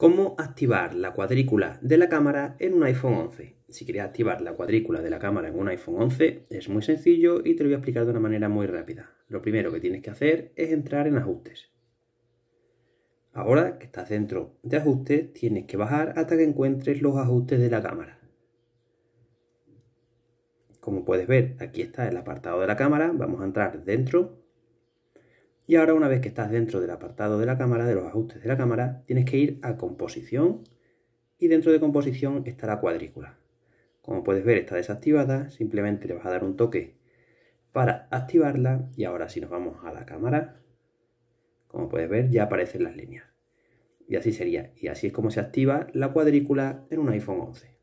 Cómo activar la cuadrícula de la cámara en un iPhone 11. Si quieres activar la cuadrícula de la cámara en un iPhone 11 es muy sencillo y te lo voy a explicar de una manera muy rápida. Lo primero que tienes que hacer es entrar en ajustes. Ahora que estás dentro de ajustes tienes que bajar hasta que encuentres los ajustes de la cámara. Como puedes ver aquí está el apartado de la cámara, vamos a entrar dentro y ahora una vez que estás dentro del apartado de la cámara, de los ajustes de la cámara, tienes que ir a composición y dentro de composición está la cuadrícula. Como puedes ver está desactivada, simplemente le vas a dar un toque para activarla y ahora si nos vamos a la cámara, como puedes ver ya aparecen las líneas. Y así sería, y así es como se activa la cuadrícula en un iPhone 11.